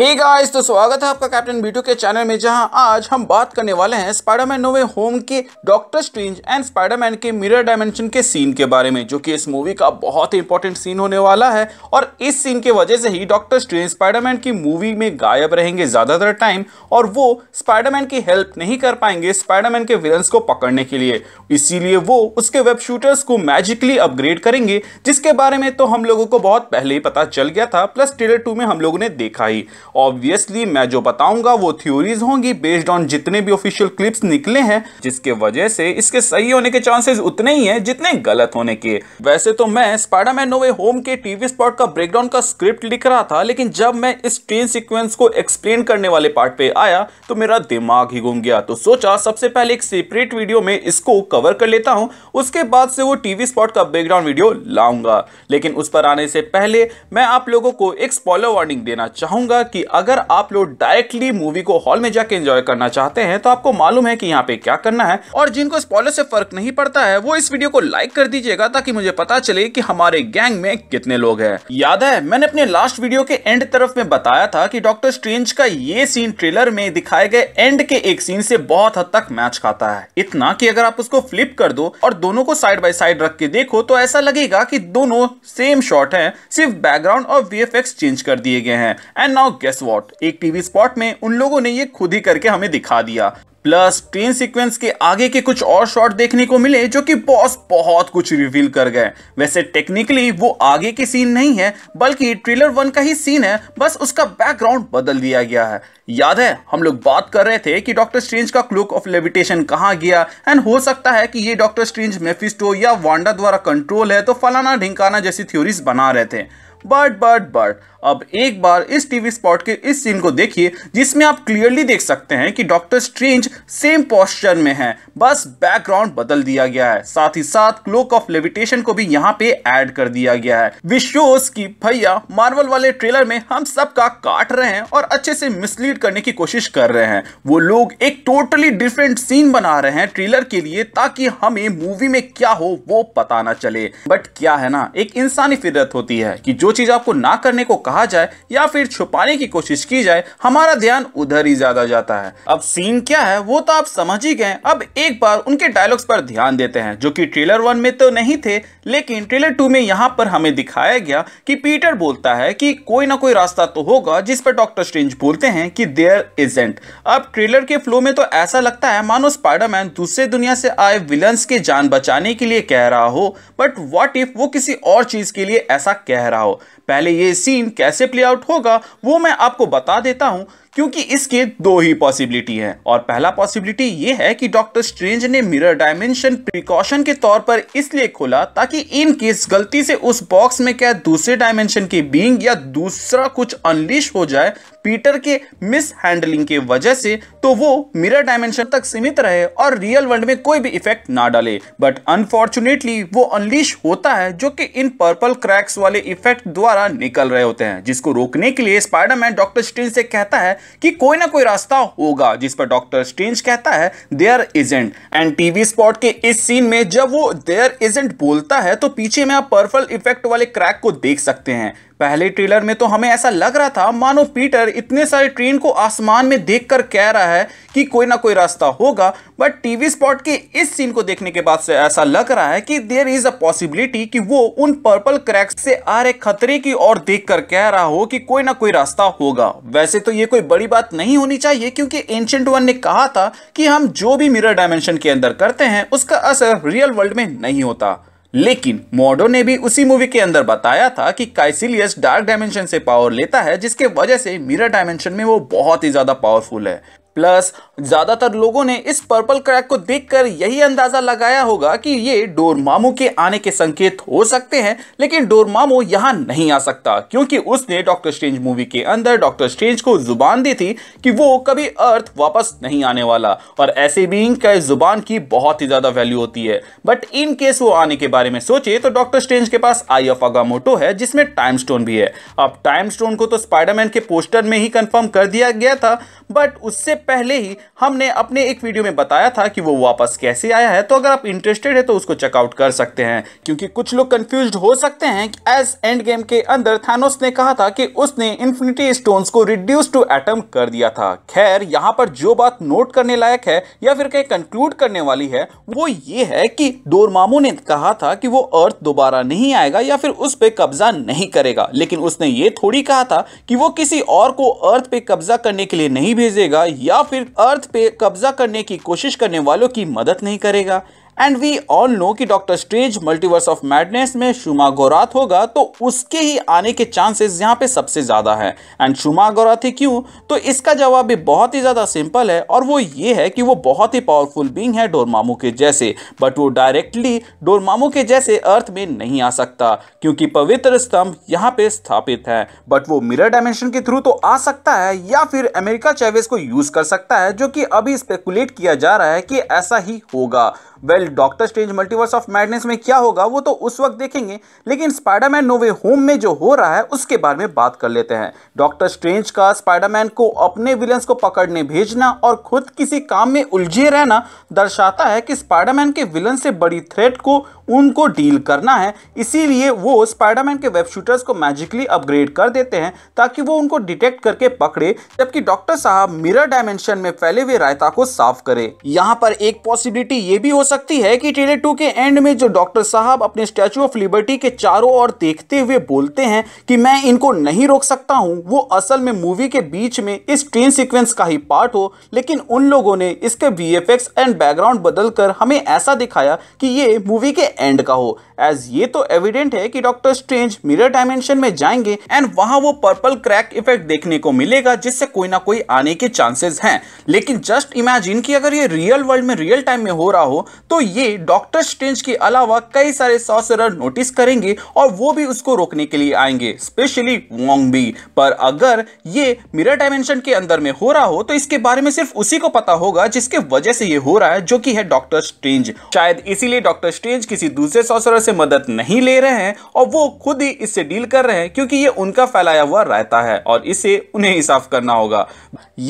Hey guys तो स्वागत है आपका कैप्टन बीटू के चैनल में जहां आज हम बात करने वाले हैं स्पाइडरमैन नोवे होम के डॉक्टर स्ट्रेंज एंड स्पाइडरमैन के मिरर डायमेंशन के सीन के बारे में जो कि इस मूवी का बहुत ही इंपॉर्टेंट सीन होने वाला है और इस सीन के वजह से ही डॉक्टर स्ट्रेंज स्पाइडरमैन की मूवी में गायब रहेंगे ज़्यादातर टाइम और वो स्पाइडरमैन की हेल्प नहीं कर पाएंगे स्पाइडरमैन के विलन्स को पकड़ने के लिए इसीलिए वो उसके वेब शूटर्स को मैजिकली अपग्रेड करेंगे जिसके बारे में तो हम लोगों को बहुत पहले ही पता चल गया था प्लस ट्रेलर टू में हम लोगों ने देखा ही ऑब्वियसली मैं जो बताऊंगा वो थ्योरीज होंगी बेस्ड ऑन जितने भी ऑफिशियल क्लिप्स निकले हैं जिसके वजह से इसके सही होने के चांसेस उतने ही हैं जितने गलत होने के वैसे तो मैं स्पाइडरमैन नोवे होम के टीवी स्पॉट का ब्रेकडाउन का स्क्रिप्ट लिख रहा था लेकिन जब मैं इस ट्रेन सिक्वेंस को एक्सप्लेन करने वाले पार्ट पे आया तो मेरा दिमाग ही घूम गया तो सोचा सबसे पहले एक सेपरेट वीडियो में इसको कवर कर लेता हूँ उसके बाद से वो टीवी स्पॉट का ब्रेकडाउन वीडियो लाऊंगा लेकिन उस पर आने से पहले मैं आप लोगों को एक स्पॉलर वार्निंग देना चाहूंगा कि अगर आप लोग डायरेक्टली मूवी को हॉल में जाके एंजॉय करना चाहते हैं तो आपको मालूम है कि यहाँ पे क्या करना है और जिनको स्पॉलर से फर्क नहीं पड़ता है वो इस वीडियो को लाइक कर दीजिएगा ताकि मुझे पता चले कि हमारे गैंग में कितने लोग हैं याद है मैंने अपने लास्ट वीडियो के एंड तरफ में बताया था कि डॉक्टर स्ट्रेंज का ये सीन ट्रेलर में दिखाए गए एंड के एक सीन से बहुत हद तक मैच खाता है इतना की अगर आप उसको फ्लिप कर दो और दोनों को साइड बाई साइड रख के देखो तो ऐसा लगेगा की दोनों सेम शॉट है सिर्फ बैकग्राउंड और वी चेंज कर दिए गए हैं एंड नाउ गेस वॉट एक टीवी स्पॉट में उन लोगों ने ये खुद ही करके हमें दिखा दिया प्लस ट्रेन सीक्वेंस के आगे के कुछ और शॉट देखने को मिले जो कि बॉस बहुत कुछ रिवील कर गए वैसे टेक्निकली वो आगे के सीन नहीं है बल्कि ट्रेलर वन का ही सीन है बस उसका बैकग्राउंड बदल दिया गया है याद है हम लोग बात कर रहे थे कि डॉक्टर स्ट्रेंज का क्लोक ऑफ लेविटेशन कहाँ गया एंड हो सकता है कि ये डॉक्टर स्ट्रेंज मेफिस्टो या वांडा द्वारा कंट्रोल है तो फलाना ढिंकाना जैसी थ्योरीज बना रहे थे बट बट बट अब एक बार इस टीवी स्पॉट के इस सीन को देखिए जिसमें आप क्लियरली देख सकते हैं कि डॉक्टर स्ट्रेंज सेम पॉस्चर में है बस बैकग्राउंड बदल दिया गया है साथ ही साथ क्लोक ऑफ लेविटेशन को भी यहाँ पे ऐड कर दिया गया है विश्वस की भैया मार्वल वाले ट्रेलर में हम सबका काट रहे हैं और अच्छे से मिसलीड करने की कोशिश कर रहे हैं वो लोग एक टोटली डिफरेंट सीन बना रहे हैं ट्रेलर के लिए ताकि हमें मूवी में क्या हो वो पता ना चले बट क्या है ना एक इंसानी फितरत होती है कि जो चीज़ आपको ना करने को कहा जाए या फिर छुपाने की कोशिश की जाए हमारा ध्यान उधर ही ज़्यादा जाता है अब सीन क्या है वो तो आप समझ ही गए अब एक बार उनके डायलॉग्स पर ध्यान देते हैं जो कि ट्रेलर वन में तो नहीं थे लेकिन ट्रेलर टू में यहाँ पर हमें दिखाया गया कि पीटर बोलता है कि कोई ना कोई रास्ता तो होगा जिस पर डॉक्टर स्ट्रेंज बोलते हैं कि देयर इजेंट अब ट्रेलर के फ्लो में तो ऐसा लगता है मानो स्पाइडरमैन दूसरे दुनिया से आए विलन्स के जान बचाने के लिए कह रहा हो बट वॉट इफ वो किसी और चीज के लिए ऐसा कह रहा हो पहले ये सीन कैसे प्ले आउट होगा वो मैं आपको बता देता हूँ क्योंकि इसके दो ही पॉसिबिलिटी हैं और पहला पॉसिबिलिटी ये है कि डॉक्टर स्ट्रेंज ने मिरर डायमेंशन प्रिकॉशन के तौर पर इसलिए खोला ताकि इन केस गलती से उस बॉक्स में क्या दूसरे डायमेंशन की बींग या दूसरा कुछ अनलिश हो जाए पीटर के मिस हैंडलिंग की वजह से तो वो मिरर डायमेंशन तक सीमित रहे और रियल वर्ल्ड में कोई भी इफेक्ट ना डाले बट अनफॉर्चुनेटली वो अनलिश होता है जो कि इन पर्पल क्रैक्स वाले इफेक्ट द्वारा निकल रहे होते हैं जिसको रोकने के लिए स्पाइडरमैन डॉक्टर स्ट्रेंज से कहता है कि कोई ना कोई रास्ता होगा जिस पर डॉक्टर स्ट्रेंज कहता है there isn't and TV spot के इस सीन में जब वो देयर इजेंट बोलता है तो पीछे में आप पर्पल इफेक्ट वाले क्रैक को देख सकते हैं पहले ट्रेलर में तो हमें ऐसा लग रहा था मानो पीटर इतने सारे ट्रेन को आसमान में देखकर कह रहा है कि कोई ना कोई रास्ता होगा बट टीवी स्पॉट के इस सीन को देखने के बाद से ऐसा लग रहा है कि देर इज अ पॉसिबिलिटी कि वो उन पर्पल क्रैक्स से आ रहे खतरे की ओर कर कह रहा हो कि कोई ना कोई रास्ता होगा वैसे तो ये कोई बड़ी बात नहीं होनी चाहिए क्योंकि एंशंट वन ने कहा था कि हम जो भी मिरर डायमेंशन के अंदर करते हैं उसका असर रियल वर्ल्ड में नहीं होता लेकिन मॉडो ने भी उसी मूवी के अंदर बताया था कि काइसिलियस डार्क डायमेंशन से पावर लेता है जिसके वजह से मिरर डायमेंशन में वो बहुत ही ज्यादा पावरफुल है प्लस ज़्यादातर लोगों ने इस पर्पल क्रैक को देखकर यही अंदाज़ा लगाया होगा कि ये डोरमामो के आने के संकेत हो सकते हैं लेकिन डोरमामो यहाँ नहीं आ सकता क्योंकि उसने डॉक्टर स्ट्रेंज मूवी के अंदर डॉक्टर स्ट्रेंज को जुबान दी थी कि वो कभी अर्थ वापस नहीं आने वाला और ऐसे बींग का जुबान की बहुत ही ज़्यादा वैल्यू होती है बट इन केस वो आने के बारे में सोचे तो डॉक्टर स्ट्रेंज के पास आई ऑफ अगामोटो है जिसमें टाइम स्टोन भी है अब टाइम स्टोन को तो स्पाइडरमैन के पोस्टर में ही कंफर्म कर दिया गया था बट उससे पहले ही हमने अपने एक वीडियो में बताया था कि वो वापस कैसे आया है तो अगर आप इंटरेस्टेड है तो उसको चेकआउट कर सकते हैं क्योंकि कुछ लोग कंफ्यूज हो सकते हैं कि एज एंड गेम के अंदर थानोस ने कहा था कि उसने इन्फिनिटी स्टोन्स को रिड्यूस टू एटम कर दिया था खैर यहाँ पर जो बात नोट करने लायक है या फिर कहीं कंक्लूड करने वाली है वो ये है कि डोरमामो ने कहा था कि वो अर्थ दोबारा नहीं आएगा या फिर उस पर कब्जा नहीं करेगा लेकिन उसने ये थोड़ी कहा था कि वो किसी और को अर्थ पे कब्जा करने के लिए नहीं भेजेगा या फिर अर्थ पे कब्जा करने की कोशिश करने वालों की मदद नहीं करेगा एंड वी ऑल नो कि Doctor Strange Multiverse of Madness में शुमा गोराथ होगा तो उसके ही आने के चांसेस यहाँ पे सबसे ज़्यादा है एंड शुमा गौरात ही क्यों तो इसका जवाब भी बहुत ही ज़्यादा सिंपल है और वो ये है कि वो बहुत ही पावरफुल बींग है डोरमामू के जैसे बट वो डायरेक्टली डोरमामू के जैसे अर्थ में नहीं आ सकता क्योंकि पवित्र स्तंभ यहाँ पे स्थापित है बट वो मिरर डायमेंशन के थ्रू तो आ सकता है या फिर अमेरिका चैवेज को यूज़ कर सकता है जो कि अभी स्पेकुलेट किया जा रहा है कि ऐसा ही होगा well Doctor Strange Multiverse of Madness में क्या होगा वो तो उस वक्त देखेंगे लेकिन स्पाइडरमैन नोवे होम में जो हो रहा है उसके बारे में बात कर लेते हैं डॉक्टर स्ट्रेंज का स्पाइडरमैन को अपने विलन्स को पकड़ने भेजना और खुद किसी काम में उलझे रहना दर्शाता है कि स्पाइडरमैन के विलन से बड़ी थ्रेट को उनको डील करना है इसीलिए वो स्पाइडरमैन के वेब शूटर्स को मैजिकली अपग्रेड कर देते हैं ताकि वो उनको डिटेक्ट करके पकड़े जबकि डॉक्टर साहब मिरर डायमेंशन में फैले हुए रायता को साफ करे यहाँ पर एक पॉसिबिलिटी ये भी हो सकती है कि ट्रेलर टू के एंड में जो डॉक्टर साहब अपने स्टैचू ऑफ लिबर्टी के चारों ओर देखते हुए बोलते हैं कि मैं इनको नहीं रोक सकता हूँ वो असल में मूवी के बीच में इस ट्रेन सिक्वेंस का ही पार्ट हो लेकिन उन लोगों ने इसके वी एंड बैकग्राउंड बदल हमें ऐसा दिखाया कि ये मूवी के एंड का हो एज ये तो एविडेंट है कि डॉक्टर स्ट्रेंज मिरर डायमेंशन में जाएंगे एंड वहां वो पर्पल क्रैक इफेक्ट देखने को मिलेगा जिससे कोई ना कोई आने के चांसेस हैं लेकिन जस्ट इमेजिन कि अगर ये रियल वर्ल्ड में रियल टाइम में हो रहा हो तो ये डॉक्टर स्ट्रेंज के अलावा कई सारे सॉसरर नोटिस करेंगे और वो भी उसको रोकने के लिए आएंगे स्पेशली वोंग भी पर अगर ये मिरर डायमेंशन के अंदर में हो रहा हो तो इसके बारे में सिर्फ उसी को पता होगा जिसके वजह से ये हो रहा है जो कि है डॉक्टर स्ट्रेंज शायद इसीलिए डॉक्टर स्ट्रेंज किसी किसी दूसरे सॉसरर से मदद नहीं ले रहे हैं और वो खुद ही इससे डील कर रहे हैं क्योंकि ये उनका फैलाया हुआ रायता है और इसे उन्हें इंसाफ करना होगा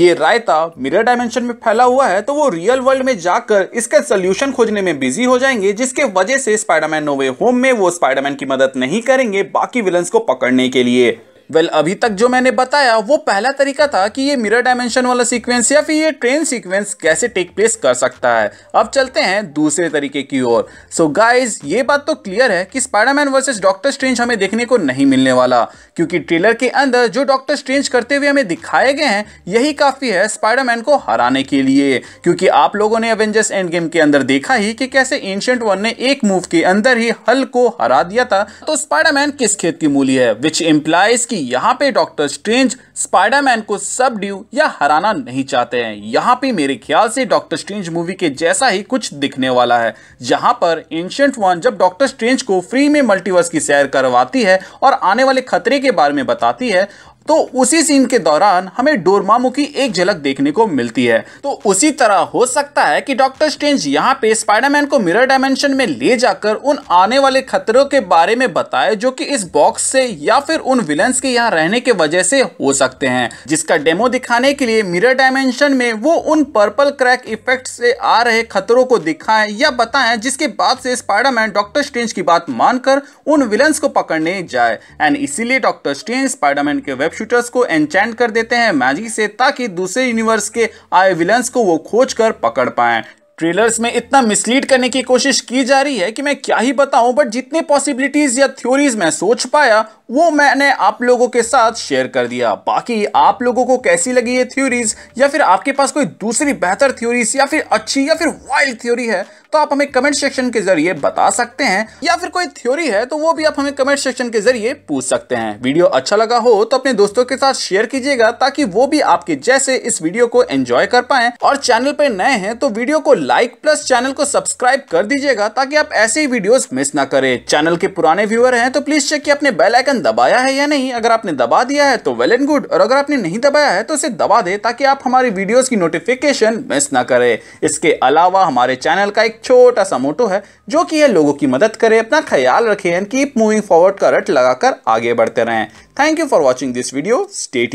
ये रायता मिरर डायमेंशन में फैला हुआ है तो वो रियल वर्ल्ड में जाकर इसका सोल्यूशन खोजने में बिजी हो जाएंगे जिसके वजह से स्पाइडरमैन नोवे होम में वो स्पाइडरमैन की मदद नहीं करेंगे बाकी विलन को पकड़ने के लिए वेल well, अभी तक जो मैंने बताया वो पहला तरीका था कि ये मिरर डायमेंशन वाला सीक्वेंस या फिर ये ट्रेन सीक्वेंस कैसे टेक प्लेस कर सकता है अब चलते हैं दूसरे तरीके की ओर सो गाइज ये बात तो क्लियर है कि स्पाइडरमैन वर्सेस डॉक्टर स्ट्रेंज हमें देखने को नहीं मिलने वाला क्योंकि ट्रेलर के अंदर जो डॉक्टर स्ट्रेंज करते हुए हमें दिखाए गए हैं यही काफ़ी है स्पाइडरमैन को हराने के लिए क्योंकि आप लोगों ने एवेंजर्स एंड गेम के अंदर देखा ही कि कैसे एंशंट वन ने एक मूव के अंदर ही हल को हरा दिया था तो स्पाइडरमैन किस खेत की मूली है विच इम्प्लाइज की यहाँ पे डॉक्टर स्ट्रेंज स्पाइडरमैन को सब ड्यू या हराना नहीं चाहते हैं यहाँ पे मेरे ख्याल से डॉक्टर स्ट्रेंज मूवी के जैसा ही कुछ दिखने वाला है जहाँ पर एंशंट वन जब डॉक्टर स्ट्रेंज को फ्री में मल्टीवर्स की सैर करवाती है और आने वाले खतरे के बारे में बताती है तो उसी सीन के दौरान हमें डोरमामो की एक झलक देखने को मिलती है तो उसी तरह हो सकता है कि डॉक्टर स्ट्रेंज यहाँ पे स्पाइडरमैन को मिरर डायमेंशन में ले जाकर उन आने वाले खतरों के बारे में बताए जो कि इस बॉक्स से या फिर उन विलन के यहाँ रहने के वजह से हो सकते हैं जिसका डेमो दिखाने के लिए मिरर डायमेंशन में वो उन पर्पल क्रैक इफेक्ट से आ रहे खतरों को दिखाएं या बताए जिसके बाद से स्पाइडरमैन डॉक्टर स्ट्रेंज की बात मानकर उन विलन को पकड़ने जाए एंड इसीलिए डॉक्टर स्ट्रेंज स्पाइडरमैन के वेब वेब शूटर्स को एंचैंट कर देते हैं मैजिक से ताकि दूसरे यूनिवर्स के आए विलन्स को वो खोज कर पकड़ पाए ट्रेलर्स में इतना मिसलीड करने की कोशिश की जा रही है कि मैं क्या ही बताऊं बट जितने पॉसिबिलिटीज या थ्योरीज मैं सोच पाया वो मैंने आप लोगों के साथ शेयर कर दिया बाकी आप लोगों को कैसी लगी ये थ्योरीज या फिर आपके पास कोई दूसरी बेहतर थ्योरीज या फिर अच्छी या फिर वाइल्ड थ्योरी है तो आप हमें कमेंट सेक्शन के जरिए बता सकते हैं या फिर कोई थ्योरी है तो वो भी आप हमें कमेंट सेक्शन के जरिए पूछ सकते हैं वीडियो अच्छा लगा हो तो अपने दोस्तों के साथ शेयर कीजिएगा ताकि वो भी आपके जैसे इस वीडियो को एंजॉय कर पाए और चैनल पर नए हैं तो वीडियो को लाइक प्लस चैनल को सब्सक्राइब कर दीजिएगा ताकि आप ऐसे ही वीडियो मिस ना करें चैनल के पुराने व्यूअर है तो प्लीज चेक अपने बेलाइकन बटन दबाया है या नहीं अगर आपने दबा दिया है तो वेल एंड गुड और अगर आपने नहीं दबाया है तो इसे दबा दे ताकि आप हमारी वीडियोस की नोटिफिकेशन मिस ना करें इसके अलावा हमारे चैनल का एक छोटा सा मोटो है जो कि है लोगों की मदद करे अपना ख्याल रखें एंड कीप मूविंग फॉरवर्ड का रट लगाकर आगे बढ़ते रहें thank you for watching this video stay